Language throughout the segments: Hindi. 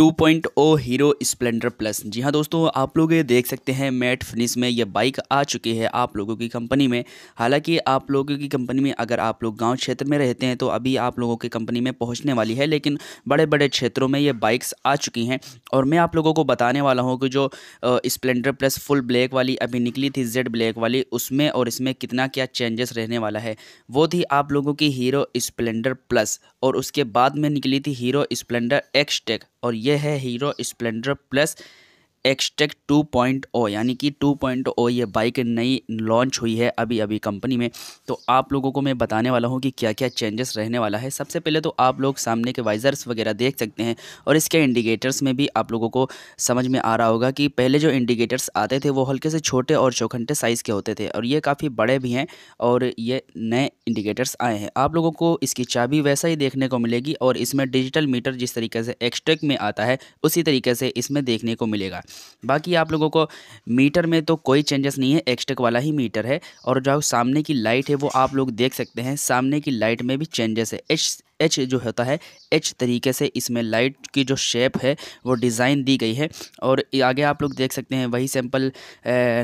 2.0 हीरो स्प्लेंडर प्लस जी हाँ दोस्तों आप लोग ये देख सकते हैं मैट फिनिश में ये बाइक आ चुकी है आप लोगों की कंपनी में हालांकि आप लोगों की कंपनी में अगर आप लोग गांव क्षेत्र में रहते हैं तो अभी आप लोगों की कंपनी में पहुंचने वाली है लेकिन बड़े बड़े क्षेत्रों में ये बाइक्स आ चुकी हैं और मैं आप लोगों को बताने वाला हूँ कि जो स्प्लेंडर प्लस फुल ब्लैक वाली अभी निकली थी जेड ब्लैक वाली उसमें और इसमें कितना क्या चेंजेस रहने वाला है वो थी आप लोगों की हीरो स्प्लेंडर प्लस और उसके बाद में निकली थी हीरो स्प्लेंडर एक्सटेक और यह है Hero Splendor plus Xtec oh oh, यानी कि टू पॉइंट ओ ये बाइक नई लॉन्च हुई है अभी अभी कंपनी में तो आप लोगों को मैं बताने वाला हूँ कि क्या क्या चेंजेस रहने वाला है सबसे पहले तो आप लोग सामने के वाइज़र्स वगैरह देख सकते हैं और इसके इंडिकेटर्स में भी आप लोगों को समझ में आ रहा होगा कि पहले जो इंडिकेटर्स आते थे वो हल्के से छोटे और चौखंटे साइज़ के होते थे और ये काफ़ी बड़े भी हैं और ये नए इंडिकेटर्स आए हैं आप लोगों को इसकी चाबी वैसा ही देखने को मिलेगी और इसमें डिजिटल मीटर जिस तरीके से एक्सटेक में आता है उसी तरीके से इसमें देखने को मिलेगा बाकी आप लोगों को मीटर में तो कोई चेंजेस नहीं है एक्सटेक वाला ही मीटर है और जो सामने की लाइट है वो आप लोग देख सकते हैं सामने की लाइट में भी चेंजेस है एच जो होता है एच तरीके से इसमें लाइट की जो शेप है वो डिज़ाइन दी गई है और आगे आप लोग देख सकते हैं वही सैम्पल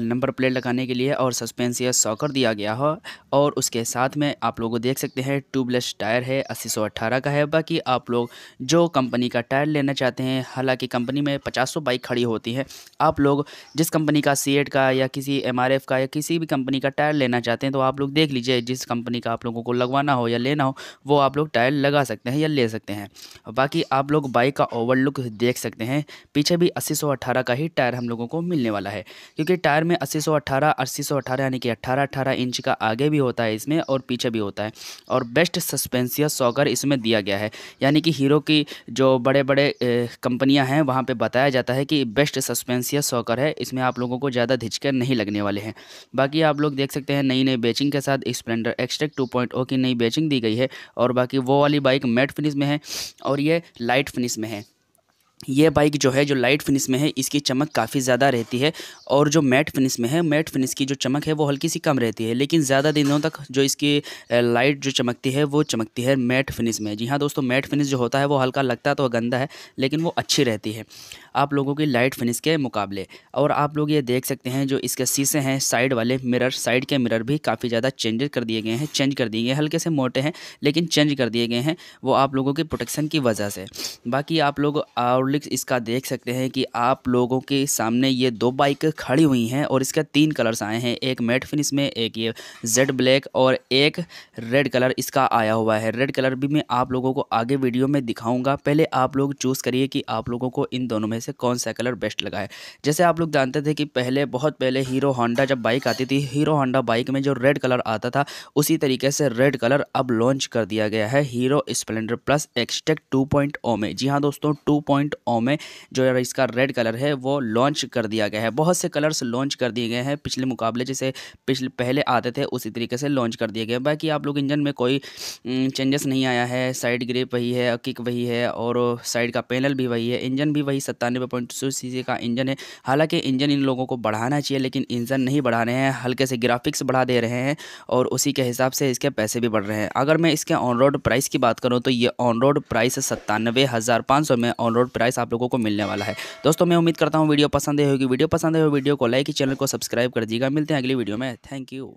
नंबर प्लेट लगाने के लिए और सस्पेंस या सॉकर दिया गया हो और उसके साथ में आप लोग देख सकते हैं ट्यूबलेस टायर है अस्सी सौ अट्ठारह का है बाकी आप लोग जो कंपनी का टायर लेना चाहते हैं हालांकि कंपनी में पचास सौ बाइक खड़ी होती है आप लोग जिस कंपनी का सी का या किसी एम का या किसी भी कंपनी का टायर लेना चाहते हैं तो आप लोग देख लीजिए जिस कंपनी का आप लोगों को लगवाना हो या लेना हो वो आप लोग टायर लगा सकते हैं या ले सकते हैं बाकी आप लोग बाइक का ओवरलुक देख सकते हैं पीछे भी अस्सी सौ अट्ठारह का ही टायर हम लोगों को मिलने वाला है क्योंकि टायर में अस्सी सौ अट्ठारह अस्सी सौ यानी कि अट्ठारह अट्ठारह इंच का आगे भी होता है इसमें और पीछे भी होता है और बेस्ट सस्पेंसिया सॉकर इसमें दिया गया है यानी कि हीरो की जो बड़े बड़े कंपनियाँ हैं वहाँ पर बताया जाता है कि बेस्ट सस्पेंसिया सॉकर है इसमें आप लोगों को ज़्यादा धिचकर नहीं लगने वाले हैं बाकी आप लोग देख सकते हैं नई नई बेचिंग के साथ स्प्लेंडर एक्सटेक टू की नई बेचिंग दी गई है और बाकी वो वाली वाली बाइक मैट फिनिश में है और ये लाइट फिनिश में है ये बाइक जो है जो लाइट फिनिश में है इसकी चमक काफ़ी ज़्यादा रहती है और जो मैट फिनिश में है मैट फिनिश की जो चमक है वो हल्की सी कम रहती है लेकिन ज़्यादा दिनों तक जो इसकी लाइट जो चमकती है वो चमकती है मैट फिनिश में जी हाँ दोस्तों मैट फिनिश जो होता है वो हल्का लगता तो गंदा है लेकिन वो अच्छी रहती है आप लोगों की लाइट फिनिश के मुकाबले और आप लोग ये देख सकते हैं जो इसके शीशे हैं साइड वाले मिरर साइड के मिरर भी काफ़ी ज़्यादा चेंज कर दिए गए हैं चेंज कर दिए गए हल्के से मोटे हैं लेकिन चेंज कर दिए गए हैं वो आप लोगों की प्रोटेक्शन की वजह से बाकी आप लोग और पब्लिक इसका देख सकते हैं कि आप लोगों के सामने ये दो बाइक खड़ी हुई हैं और इसके तीन कलर्स आए हैं एक मेट फिनिश में एक ये जेड ब्लैक और एक रेड कलर इसका आया हुआ है रेड कलर भी मैं आप लोगों को आगे वीडियो में दिखाऊंगा पहले आप लोग चूज़ करिए कि आप लोगों को इन दोनों में से कौन सा कलर बेस्ट लगा है जैसे आप लोग जानते थे कि पहले बहुत पहले हीरो होंडा जब बाइक आती थी हीरो होंडा बाइक में जो रेड कलर आता था उसी तरीके से रेड कलर अब लॉन्च कर दिया गया है Hero Splendor plus Xtec two में जी हाँ दोस्तों टू पॉइंट ओ में जो इसका रेड कलर है वो लॉन्च कर दिया गया है बहुत से कलर्स लॉन्च कर दिए गए हैं पिछले मुकाबले जैसे पिछले पहले आते थे उसी तरीके से लॉन्च कर दिए गए बाकी आप लोग इंजन में कोई चेंजेस नहीं आया है साइड ग्रिप वही है किक वही है और साइड का पैनल भी वही है इंजन भी वही सत्तानवे पॉइंट सी का इंजन है हालांकि इंजन इन लोगों को बढ़ाना चाहिए लेकिन इंजन नहीं बढ़ा रहे हैं हल्के से ग्राफिक्स बढ़ा दे रहे हैं और उसी के हिसाब से इसके पैसे भी बढ़ रहे हैं अगर मैं इसके ऑन रोड प्राइस की बात करूँ तो ये ऑन रोड प्राइस सत्तानवे हज़ार पाँच सौ में ऑन रोड प्राइस प्राइस आप लोगों को मिलने वाला है दोस्तों मैं उम्मीद करता हूँ वीडियो पसंद है होगी वीडियो पसंद है वीडियो को लाइक चैनल को सब्सक्राइब कर दीजिएगा मिलते हैं अगली वीडियो में थैंक यू